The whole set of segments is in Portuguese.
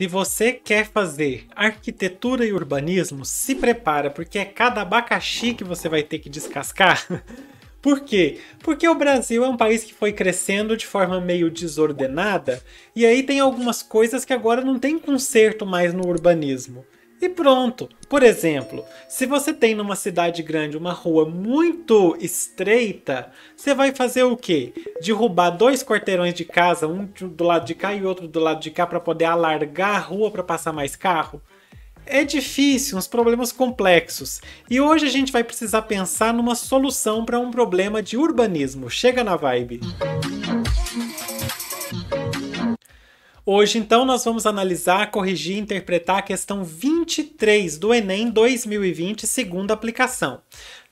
Se você quer fazer arquitetura e urbanismo, se prepara, porque é cada abacaxi que você vai ter que descascar. Por quê? Porque o Brasil é um país que foi crescendo de forma meio desordenada, e aí tem algumas coisas que agora não tem conserto mais no urbanismo e pronto. Por exemplo, se você tem numa cidade grande uma rua muito estreita, você vai fazer o quê? Derrubar dois quarteirões de casa, um do lado de cá e outro do lado de cá, para poder alargar a rua para passar mais carro? É difícil, uns problemas complexos. E hoje a gente vai precisar pensar numa solução para um problema de urbanismo. Chega na vibe. Música Hoje, então, nós vamos analisar, corrigir e interpretar a questão 23 do Enem 2020, segunda aplicação.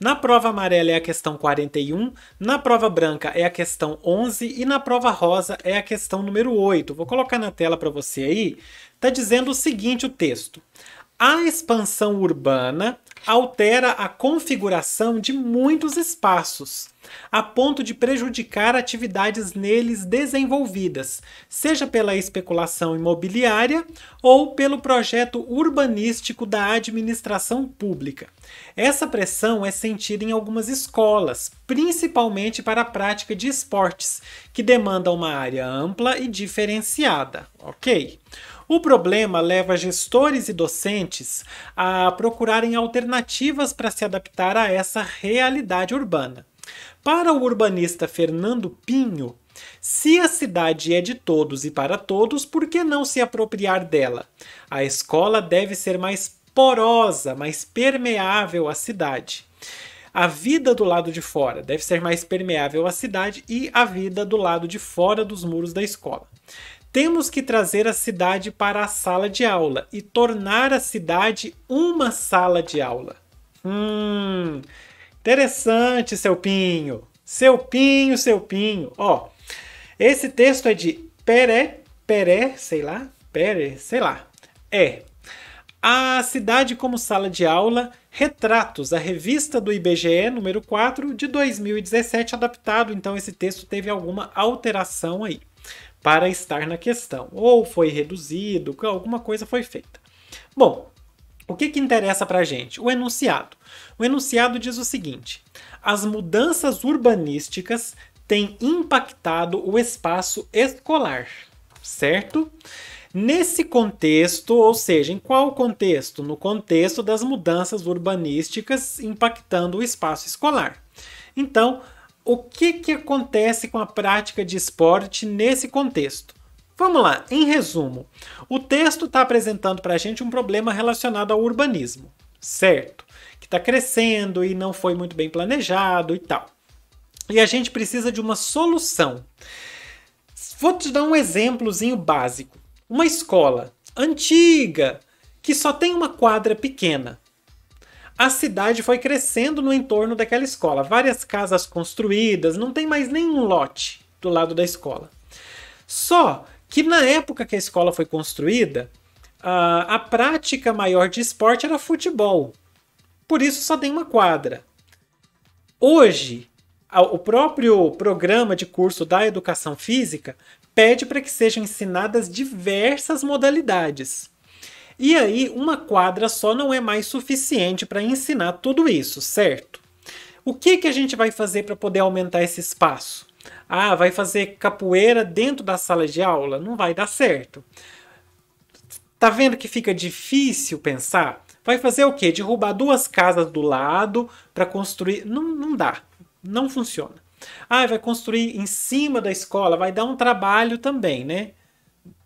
Na prova amarela é a questão 41, na prova branca é a questão 11 e na prova rosa é a questão número 8. Vou colocar na tela para você aí. Está dizendo o seguinte o texto. A expansão urbana altera a configuração de muitos espaços, a ponto de prejudicar atividades neles desenvolvidas, seja pela especulação imobiliária ou pelo projeto urbanístico da administração pública. Essa pressão é sentida em algumas escolas, principalmente para a prática de esportes, que demanda uma área ampla e diferenciada, ok? O problema leva gestores e docentes a procurarem alternativas para se adaptar a essa realidade urbana. Para o urbanista Fernando Pinho, se a cidade é de todos e para todos, por que não se apropriar dela? A escola deve ser mais porosa, mais permeável à cidade. A vida do lado de fora deve ser mais permeável à cidade e a vida do lado de fora dos muros da escola. Temos que trazer a cidade para a sala de aula e tornar a cidade uma sala de aula. Hum, interessante, seu Pinho. Seu Pinho, seu Pinho. Ó, esse texto é de Peré, Peré, sei lá, Peré, sei lá. É. A cidade como sala de aula, Retratos, a revista do IBGE número 4 de 2017, adaptado, então esse texto teve alguma alteração aí para estar na questão, ou foi reduzido, alguma coisa foi feita. Bom, o que, que interessa para a gente? O enunciado. O enunciado diz o seguinte: as mudanças urbanísticas têm impactado o espaço escolar, certo? Nesse contexto, ou seja, em qual contexto? No contexto das mudanças urbanísticas impactando o espaço escolar. Então, o que, que acontece com a prática de esporte nesse contexto. Vamos lá, em resumo, o texto está apresentando para a gente um problema relacionado ao urbanismo, certo? Que está crescendo e não foi muito bem planejado e tal. E a gente precisa de uma solução. Vou te dar um exemplozinho básico. Uma escola antiga que só tem uma quadra pequena a cidade foi crescendo no entorno daquela escola. Várias casas construídas, não tem mais nenhum lote do lado da escola. Só que na época que a escola foi construída, a, a prática maior de esporte era futebol. Por isso só tem uma quadra. Hoje, a, o próprio programa de curso da educação física pede para que sejam ensinadas diversas modalidades. E aí, uma quadra só não é mais suficiente para ensinar tudo isso, certo? O que, que a gente vai fazer para poder aumentar esse espaço? Ah, vai fazer capoeira dentro da sala de aula? Não vai dar certo. Tá vendo que fica difícil pensar? Vai fazer o quê? Derrubar duas casas do lado para construir? Não, não dá. Não funciona. Ah, vai construir em cima da escola, vai dar um trabalho também, né?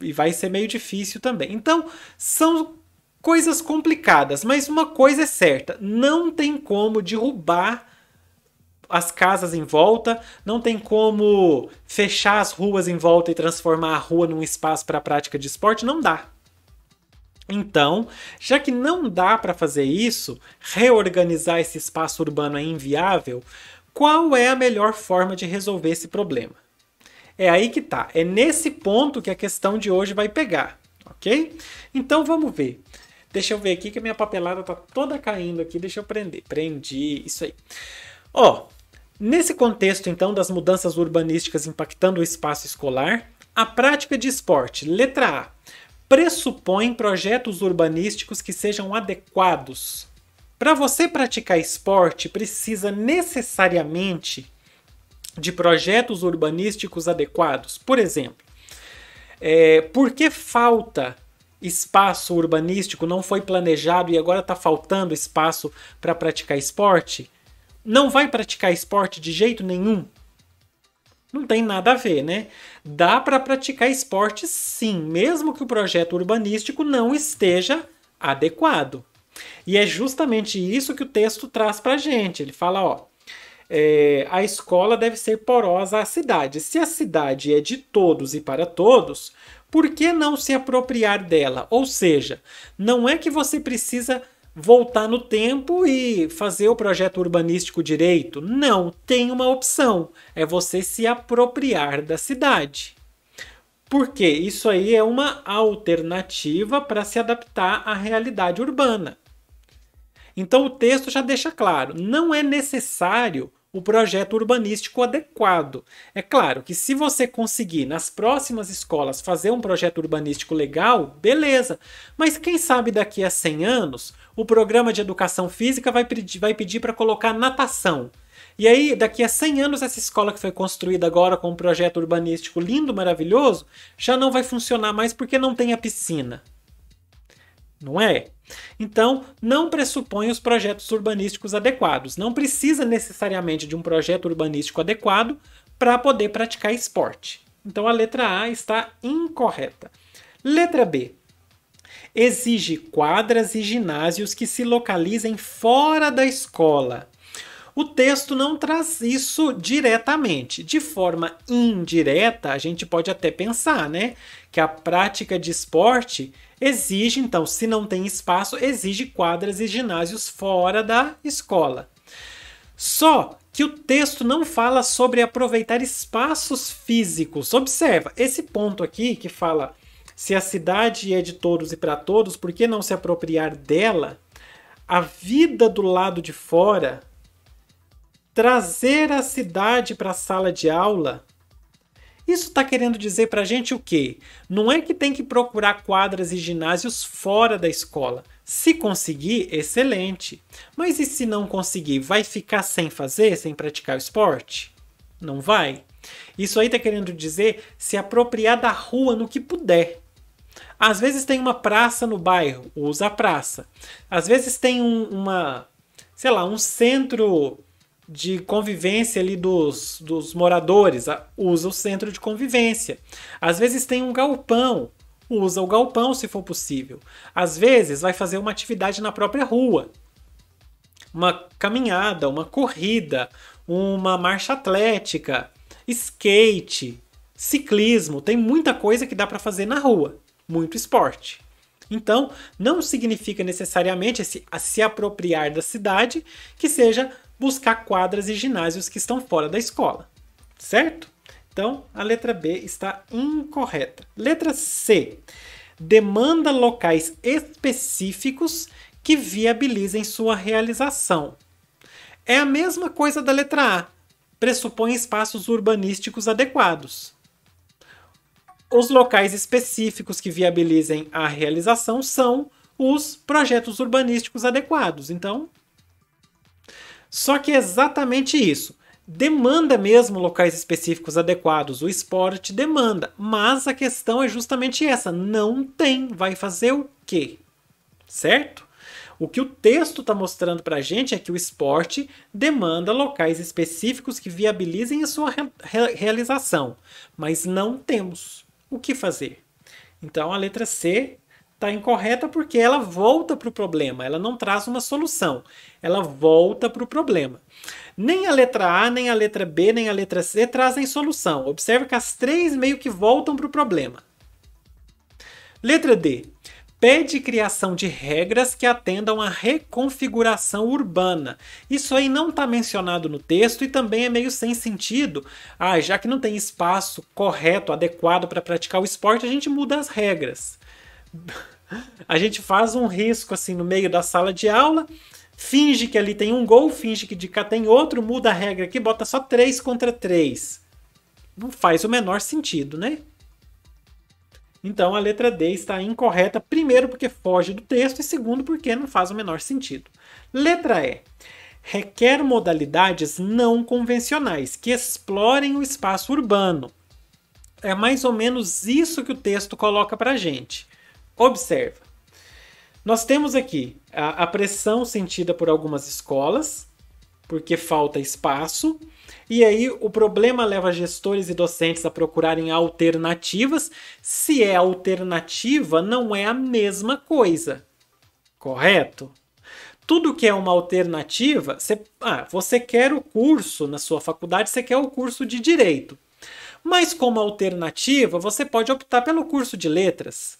e vai ser meio difícil também. Então, são coisas complicadas, mas uma coisa é certa: não tem como derrubar as casas em volta, não tem como fechar as ruas em volta e transformar a rua num espaço para a prática de esporte, não dá. Então, já que não dá para fazer isso, reorganizar esse espaço urbano é inviável, qual é a melhor forma de resolver esse problema? É aí que tá. É nesse ponto que a questão de hoje vai pegar, ok? Então vamos ver. Deixa eu ver aqui que a minha papelada tá toda caindo aqui. Deixa eu prender. Prendi, isso aí. Ó, nesse contexto então das mudanças urbanísticas impactando o espaço escolar, a prática de esporte, letra A, pressupõe projetos urbanísticos que sejam adequados. Para você praticar esporte, precisa necessariamente de projetos urbanísticos adequados. Por exemplo, é, por que falta espaço urbanístico, não foi planejado e agora está faltando espaço para praticar esporte? Não vai praticar esporte de jeito nenhum? Não tem nada a ver, né? Dá para praticar esporte sim, mesmo que o projeto urbanístico não esteja adequado. E é justamente isso que o texto traz para a gente. Ele fala: ó, é, a escola deve ser porosa à cidade. Se a cidade é de todos e para todos, por que não se apropriar dela? Ou seja, não é que você precisa voltar no tempo e fazer o projeto urbanístico direito. Não, tem uma opção: é você se apropriar da cidade. Porque isso aí é uma alternativa para se adaptar à realidade urbana. Então o texto já deixa claro: não é necessário o projeto urbanístico adequado. É claro que se você conseguir nas próximas escolas fazer um projeto urbanístico legal, beleza. Mas quem sabe daqui a 100 anos o programa de educação física vai, vai pedir para colocar natação. E aí, daqui a 100 anos, essa escola que foi construída agora com um projeto urbanístico lindo, maravilhoso, já não vai funcionar mais porque não tem a piscina. Não é? Então, não pressupõe os projetos urbanísticos adequados. Não precisa necessariamente de um projeto urbanístico adequado para poder praticar esporte. Então, a letra A está incorreta. Letra B. Exige quadras e ginásios que se localizem fora da escola. O texto não traz isso diretamente. De forma indireta, a gente pode até pensar, né, que a prática de esporte exige, então, se não tem espaço, exige quadras e ginásios fora da escola. Só que o texto não fala sobre aproveitar espaços físicos. Observa, esse ponto aqui que fala se a cidade é de todos e para todos, por que não se apropriar dela? A vida do lado de fora, trazer a cidade para a sala de aula, isso está querendo dizer para a gente o quê? Não é que tem que procurar quadras e ginásios fora da escola. Se conseguir, excelente. Mas e se não conseguir, vai ficar sem fazer, sem praticar o esporte? Não vai. Isso aí está querendo dizer se apropriar da rua no que puder. Às vezes tem uma praça no bairro, usa a praça. Às vezes tem um, uma, sei lá, um centro de convivência ali dos, dos moradores, usa o centro de convivência. Às vezes tem um galpão, usa o galpão se for possível. Às vezes vai fazer uma atividade na própria rua. Uma caminhada, uma corrida, uma marcha atlética, skate, ciclismo, tem muita coisa que dá para fazer na rua, muito esporte. Então, não significa necessariamente se, se apropriar da cidade que seja buscar quadras e ginásios que estão fora da escola, certo? Então, a letra B está incorreta. Letra C. Demanda locais específicos que viabilizem sua realização. É a mesma coisa da letra A. Pressupõe espaços urbanísticos adequados. Os locais específicos que viabilizem a realização são os projetos urbanísticos adequados. Então, só que é exatamente isso. Demanda mesmo locais específicos adequados, o esporte demanda, mas a questão é justamente essa: não tem, vai fazer o quê? Certo? O que o texto está mostrando para a gente é que o esporte demanda locais específicos que viabilizem a sua re realização, mas não temos o que fazer. Então a letra C está incorreta porque ela volta para o problema, ela não traz uma solução, ela volta para o problema. Nem a letra A, nem a letra B, nem a letra C trazem solução. Observe que as três meio que voltam para o problema. Letra D. Pede criação de regras que atendam a reconfiguração urbana. Isso aí não está mencionado no texto e também é meio sem sentido. Ah, já que não tem espaço correto, adequado para praticar o esporte, a gente muda as regras. A gente faz um risco assim no meio da sala de aula, finge que ali tem um gol, finge que de cá tem outro, muda a regra aqui, bota só três contra três. Não faz o menor sentido, né? Então a letra D está incorreta, primeiro porque foge do texto e segundo porque não faz o menor sentido. Letra E. Requer modalidades não convencionais que explorem o espaço urbano. É mais ou menos isso que o texto coloca para gente. Observa. Nós temos aqui a, a pressão sentida por algumas escolas, porque falta espaço, e aí o problema leva gestores e docentes a procurarem alternativas. Se é alternativa, não é a mesma coisa. Correto? Tudo que é uma alternativa, você, ah, você quer o curso na sua faculdade, você quer o curso de direito. Mas como alternativa, você pode optar pelo curso de letras.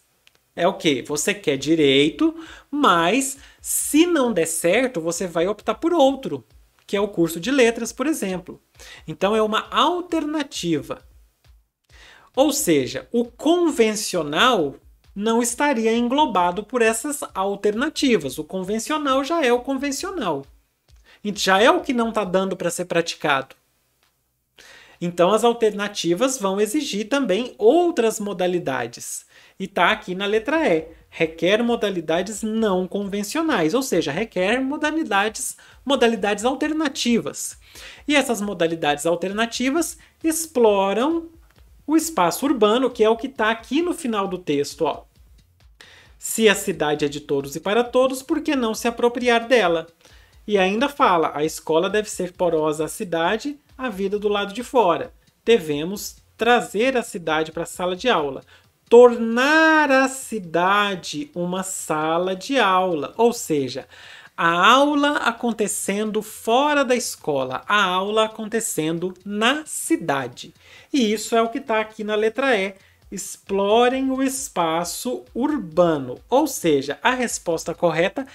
É o que? Você quer direito, mas se não der certo, você vai optar por outro, que é o curso de letras, por exemplo. Então é uma alternativa. Ou seja, o convencional não estaria englobado por essas alternativas. O convencional já é o convencional. já é o que não está dando para ser praticado. Então as alternativas vão exigir também outras modalidades. E está aqui na letra E. Requer modalidades não convencionais, ou seja, requer modalidades, modalidades alternativas. E essas modalidades alternativas exploram o espaço urbano, que é o que está aqui no final do texto. Ó. Se a cidade é de todos e para todos, por que não se apropriar dela? E ainda fala: a escola deve ser porosa à cidade, a vida do lado de fora. Devemos trazer a cidade para a sala de aula, tornar a cidade uma sala de aula, ou seja, a aula acontecendo fora da escola, a aula acontecendo na cidade. E isso é o que está aqui na letra E. Explorem o espaço urbano, ou seja, a resposta correta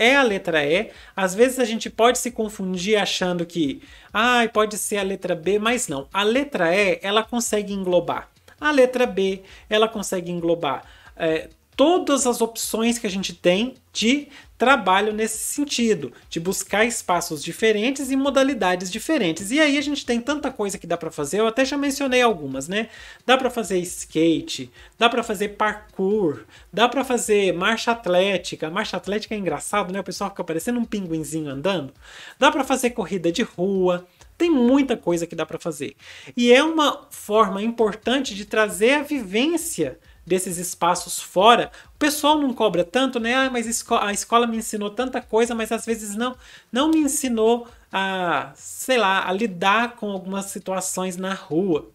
é a letra E. Às vezes a gente pode se confundir achando que, ah, pode ser a letra B, mas não. A letra E, ela consegue englobar. A letra B, ela consegue englobar é, todas as opções que a gente tem de Trabalho nesse sentido, de buscar espaços diferentes e modalidades diferentes. E aí a gente tem tanta coisa que dá para fazer, eu até já mencionei algumas, né? Dá para fazer skate, dá para fazer parkour, dá para fazer marcha atlética. Marcha atlética é engraçado, né? O pessoal fica parecendo um pinguinzinho andando. Dá para fazer corrida de rua, tem muita coisa que dá para fazer. E é uma forma importante de trazer a vivência desses espaços fora, o pessoal não cobra tanto, né? Ah, mas a escola me ensinou tanta coisa, mas às vezes não, não me ensinou a, sei lá, a lidar com algumas situações na rua.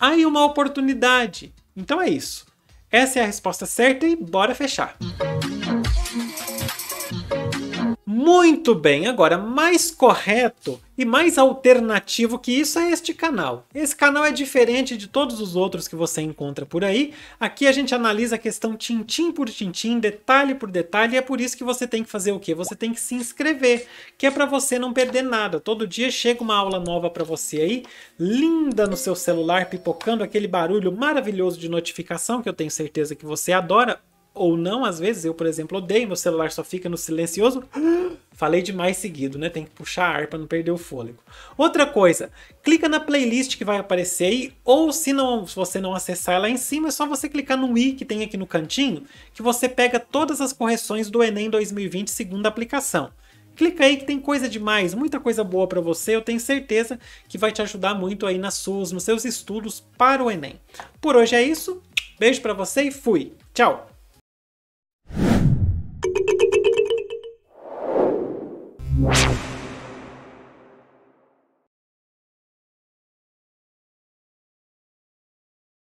Aí uma oportunidade. Então é isso. Essa é a resposta certa e bora fechar. Música muito bem, agora mais correto e mais alternativo que isso é este canal. Esse canal é diferente de todos os outros que você encontra por aí. Aqui a gente analisa a questão tintim por tintim, detalhe por detalhe, e é por isso que você tem que fazer o quê? Você tem que se inscrever, que é para você não perder nada. Todo dia chega uma aula nova para você aí, linda no seu celular, pipocando aquele barulho maravilhoso de notificação que eu tenho certeza que você adora ou não, às vezes, eu, por exemplo, odeio, meu celular só fica no silencioso. Falei demais seguido, né? Tem que puxar ar para não perder o fôlego. Outra coisa, clica na playlist que vai aparecer aí, ou se, não, se você não acessar lá em cima, é só você clicar no i que tem aqui no cantinho, que você pega todas as correções do Enem 2020 segundo a aplicação. Clica aí que tem coisa demais, muita coisa boa para você, eu tenho certeza que vai te ajudar muito aí nas suas, nos seus estudos para o Enem. Por hoje é isso, beijo para você e fui. Tchau. Wow.